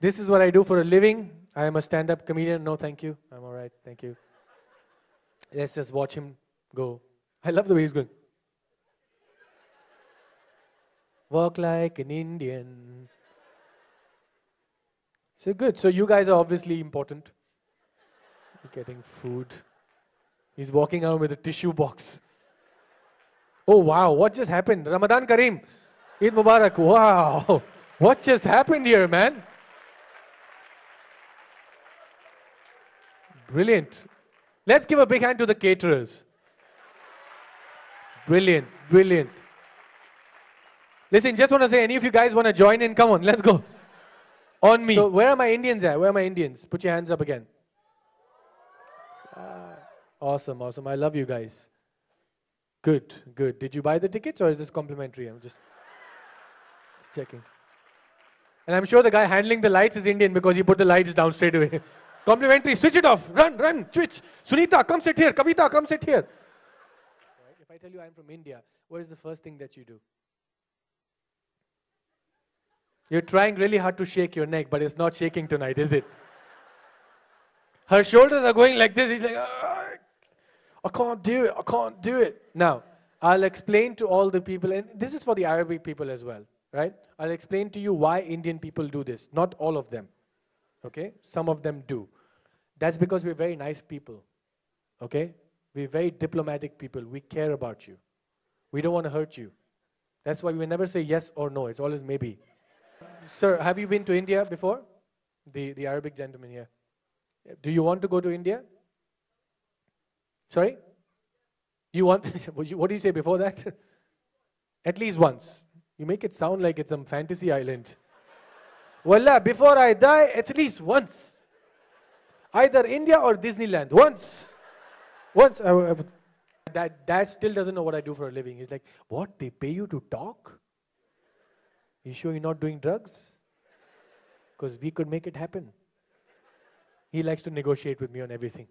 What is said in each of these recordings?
This is what I do for a living. I am a stand up comedian. No, thank you. I'm all right. Thank you. Let's just watch him go. I love the way he's going. Walk like an Indian. So good. So you guys are obviously important. You're getting food. He's walking out with a tissue box. Oh wow, what just happened? Ramadan Kareem. Eid Mubarak. Wow. What just happened here, man? Brilliant. Let's give a big hand to the caterers. Brilliant, brilliant. Listen, just want to say, any of you guys want to join in? Come on, let's go. On me. So, where are my Indians at? Where are my Indians? Put your hands up again. Uh, awesome, awesome. I love you guys. Good, good. Did you buy the tickets or is this complimentary? I'm just, just checking. And I'm sure the guy handling the lights is Indian because he put the lights down straight away. Complimentary, switch it off. Run, run, switch. Sunita, come sit here. Kavita, come sit here. Right. If I tell you I'm from India, what is the first thing that you do? You're trying really hard to shake your neck, but it's not shaking tonight, is it? Her shoulders are going like this. He's like, ah, I can't do it. I can't do it. Now, I'll explain to all the people, and this is for the Arabic people as well, right? I'll explain to you why Indian people do this. Not all of them, okay? Some of them do. That's because we're very nice people, okay? We're very diplomatic people. We care about you. We don't want to hurt you. That's why we never say yes or no. It's always maybe. Sir, have you been to India before? The, the Arabic gentleman here. Do you want to go to India? Sorry? You want, what do you say before that? At least once. You make it sound like it's some fantasy island. Wallah, before I die, at least once either India or Disneyland. Once, once, I, I, dad, dad still doesn't know what I do for a living. He's like, what, they pay you to talk? You sure you're not doing drugs? Because we could make it happen. He likes to negotiate with me on everything.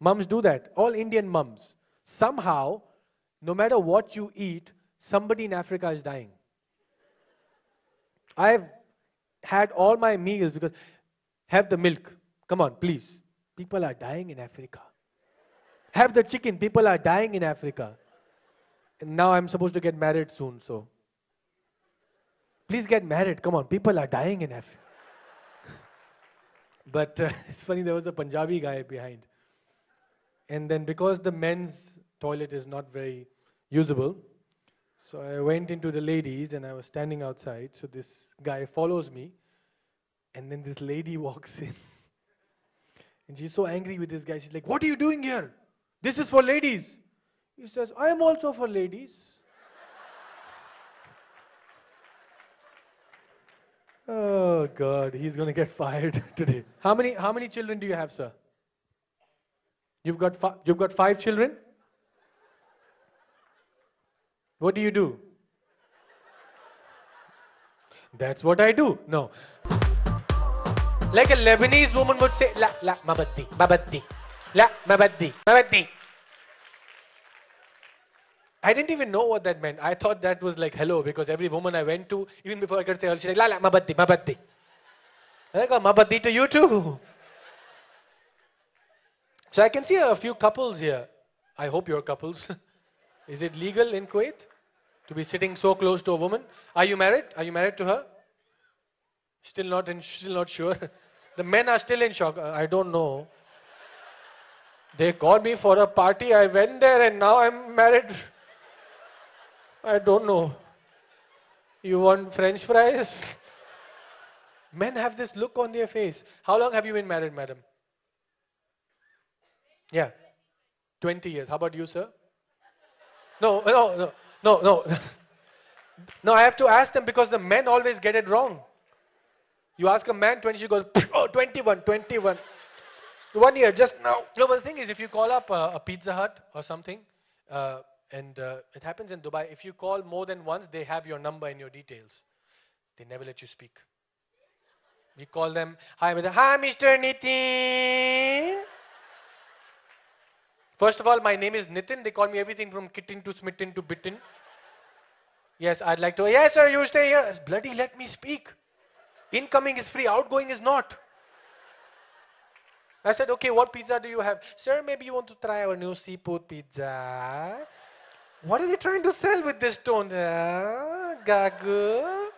Mums do that, all Indian mums. Somehow, no matter what you eat, somebody in Africa is dying. I've had all my meals because have the milk. Come on, please. People are dying in Africa. Have the chicken. People are dying in Africa. And now I'm supposed to get married soon, so. Please get married. Come on, people are dying in Africa. but uh, it's funny, there was a Punjabi guy behind. And then because the men's toilet is not very usable, so I went into the ladies and I was standing outside. So this guy follows me. And then this lady walks in. And she's so angry with this guy. She's like, What are you doing here? This is for ladies. He says, I am also for ladies. oh God, he's gonna get fired today. How many how many children do you have, sir? You've got fi- you've got five children? What do you do? That's what I do. No. Like a Lebanese woman would say, La, la, mabaddi, mabaddi. La, mabaddi, mabaddi. I didn't even know what that meant. I thought that was like hello because every woman I went to, even before I could say hello, she's like, La, la, mabaddi, mabaddi. I go, mabaddi to you too. So I can see a few couples here. I hope you're couples. Is it legal in Kuwait to be sitting so close to a woman? Are you married? Are you married to her? Still not in, still not sure. the men are still in shock. Uh, I don't know. They called me for a party. I went there and now I'm married. I don't know. You want French fries? Men have this look on their face. How long have you been married, madam? Yeah. 20 years. How about you, sir? No, no, no, no, no. no, I have to ask them because the men always get it wrong. You ask a man 20, she goes, oh, 21, 21. One year, just now. No, but the thing is, if you call up a, a Pizza Hut or something, uh, and uh, it happens in Dubai, if you call more than once, they have your number and your details. They never let you speak. We call them, hi, Mr. Hi, Mr. Nitin. First of all, my name is Nitin. They call me everything from kitten to smitten to bitten. Yes, I'd like to. Yes, sir, you stay here. Bloody let me speak. Incoming is free, outgoing is not. I said, okay, what pizza do you have? Sir, maybe you want to try our new seafood pizza. What are they trying to sell with this tone? Ah, gagu.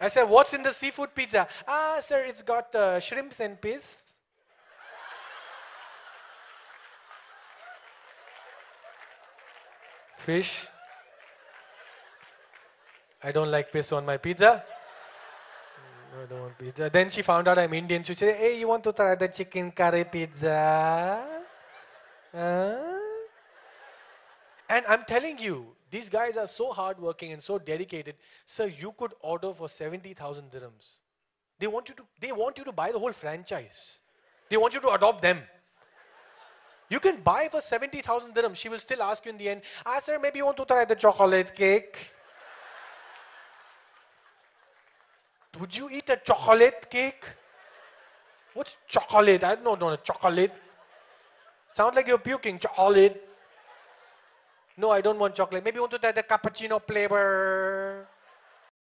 I said, what's in the seafood pizza? Ah, sir, it's got uh, shrimps and piss. Fish, I don't like peso on my pizza. Mm, I don't want pizza. Then she found out I'm Indian. She said, hey, you want to try the chicken curry pizza? Huh? And I'm telling you, these guys are so hardworking and so dedicated. Sir, you could order for 70,000 dirhams. They want, you to, they want you to buy the whole franchise. They want you to adopt them. You can buy for 70,000 dirhams. She will still ask you in the end, ah, sir, maybe you want to try the chocolate cake? Would you eat a chocolate cake? What's chocolate? I don't know, no, chocolate. Sound like you're puking, chocolate. No, I don't want chocolate. Maybe you want to try the cappuccino flavor.